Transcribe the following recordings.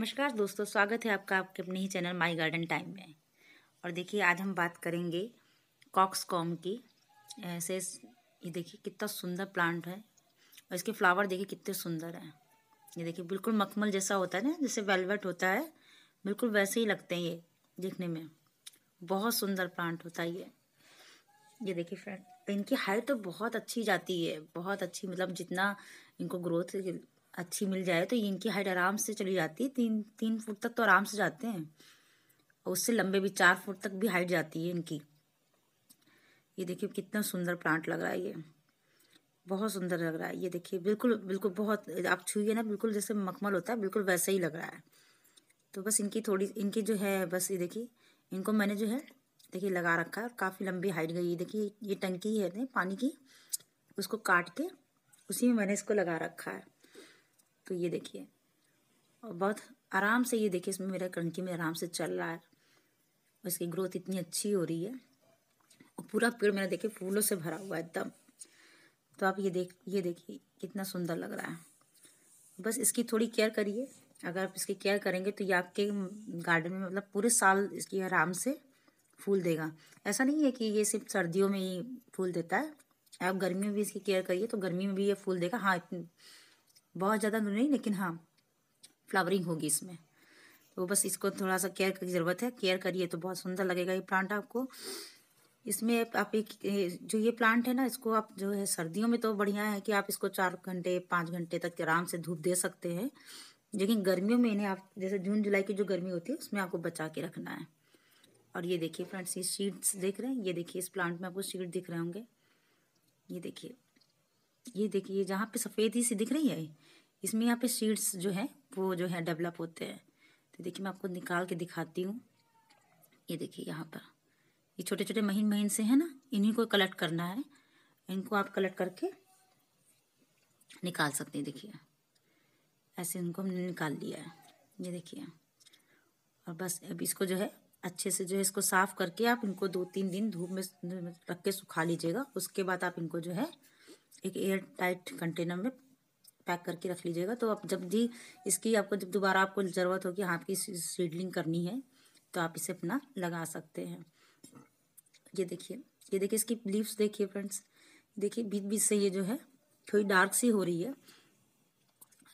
नमस्कार दोस्तों स्वागत है आपका आपके अपने ही चैनल माय गार्डन टाइम में और देखिए आज हम बात करेंगे कॉक्स कॉम की ऐसे ये देखिए कितना सुंदर प्लांट है और इसके फ्लावर देखिए कितने सुंदर हैं ये देखिए बिल्कुल मखमल जैसा होता है ना जैसे वेलवेट होता है बिल्कुल वैसे ही लगते हैं ये देखने में बहुत सुंदर प्लांट होता है ये ये देखिए फ्रेंड इनकी हाइट तो बहुत अच्छी जाती है बहुत अच्छी मतलब जितना इनको ग्रोथ अच्छी मिल जाए तो ये इनकी हाइट आराम से चली जाती है तीन तीन फुट तक तो आराम से जाते हैं और उससे लंबे भी चार फुट तक भी हाइट जाती है इनकी ये देखिए कितना सुंदर प्लांट लग रहा है ये बहुत सुंदर लग रहा है ये देखिए बिल्कुल बिल्कुल बहुत आप छूइए ना बिल्कुल जैसे मखमल होता है बिल्कुल वैसा ही लग रहा है तो बस इनकी थोड़ी इनकी जो है बस ये देखिए इनको मैंने जो है देखिए लगा रखा है काफ़ी लंबी हाइट गई देखिए ये टंकी है पानी की उसको काट के उसी में मैंने इसको लगा रखा है तो ये देखिए और बहुत आराम से ये देखिए इसमें मेरा कंकी में आराम से चल रहा है और इसकी ग्रोथ इतनी अच्छी हो रही है और पूरा पेड़ मेरा देखिए फूलों से भरा हुआ है एकदम तो आप ये देख ये देखिए कितना सुंदर लग रहा है बस इसकी थोड़ी केयर करिए अगर आप इसकी केयर करेंगे तो ये आपके गार्डन में मतलब पूरे साल इसकी आराम से फूल देगा ऐसा नहीं है कि ये सिर्फ सर्दियों में ही फूल देता है आप गर्मी में भी इसकी केयर करिए तो गर्मी में भी ये फूल देगा हाँ बहुत ज़्यादा नहीं लेकिन हाँ फ्लावरिंग होगी इसमें तो बस इसको थोड़ा सा केयर की ज़रूरत है केयर करिए तो बहुत सुंदर लगेगा ये प्लांट आपको इसमें आप एक जो ये प्लांट है ना इसको आप जो है सर्दियों में तो बढ़िया है कि आप इसको चार घंटे पाँच घंटे तक आराम से धूप दे सकते हैं लेकिन गर्मियों में इन्हें आप जैसे जून जुलाई की जो गर्मी होती है उसमें आपको बचा के रखना है और ये देखिए फ्रेंड्स ये सीड्स देख रहे हैं ये देखिए इस प्लांट में आपको सीड दिख रहे होंगे ये देखिए ये देखिए जहाँ पे सफ़ेद ही सी दिख रही है इसमें यहाँ पे सीड्स जो है वो जो है डेवलप होते हैं तो देखिए मैं आपको निकाल के दिखाती हूँ ये देखिए यहाँ पर ये छोटे छोटे महीन महीन से है ना इन्हीं को कलेक्ट करना है इनको आप कलेक्ट करके निकाल सकते हैं देखिए ऐसे इनको हमने निकाल लिया है ये देखिए और बस अब इसको जो है अच्छे से जो है इसको साफ़ करके आप इनको दो तीन दिन धूप में रख के सुखा लीजिएगा उसके बाद आप इनको जो है एक एयर टाइट कंटेनर में पैक करके रख लीजिएगा तो आप जब भी इसकी आपको जब दोबारा आपको ज़रूरत होगी हाथ हाँ आपकी सीडलिंग करनी है तो आप इसे अपना लगा सकते हैं ये देखिए ये देखिए इसकी लीव्स देखिए फ्रेंड्स देखिए बीच बीच से ये जो है थोड़ी डार्क सी हो रही है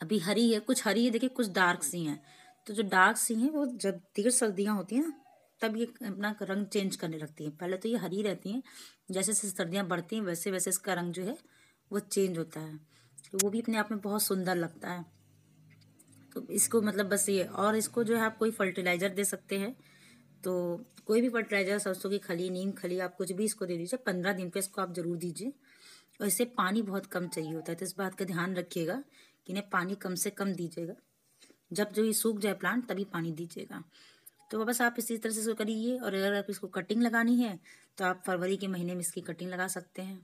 अभी हरी है कुछ हरी है देखिए कुछ डार्क सी हैं तो जो डार्क सी हैं वो जब तीर सर्दियाँ होती हैं ना तब ये अपना रंग चेंज करने लगती है पहले तो ये हरी रहती हैं जैसे जैसे सर्दियाँ बढ़ती हैं वैसे वैसे इसका रंग जो है वो चेंज होता है तो वो भी अपने आप में बहुत सुंदर लगता है तो इसको मतलब बस ये और इसको जो है आप कोई फर्टिलाइज़र दे सकते हैं तो कोई भी फर्टिलाइज़र सरसों की खली नीम खली आप कुछ भी इसको दे दीजिए पंद्रह दिन पे इसको आप ज़रूर दीजिए और इसे पानी बहुत कम चाहिए होता है तो इस बात का ध्यान रखिएगा कि इन्हें पानी कम से कम दीजिएगा जब जो ये सूख जाए प्लांट तभी पानी दीजिएगा तो बस आप इसी तरह से इसको करिए और अगर आप इसको कटिंग लगानी है तो आप फरवरी के महीने में इसकी कटिंग लगा सकते हैं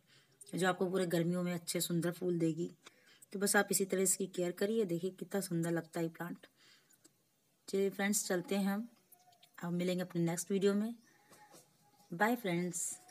जो आपको पूरे गर्मियों में अच्छे सुंदर फूल देगी तो बस आप इसी तरह इसकी केयर करिए देखिए कितना सुंदर लगता है प्लांट चलिए फ्रेंड्स चलते हैं हम अब मिलेंगे अपने नेक्स्ट वीडियो में बाय फ्रेंड्स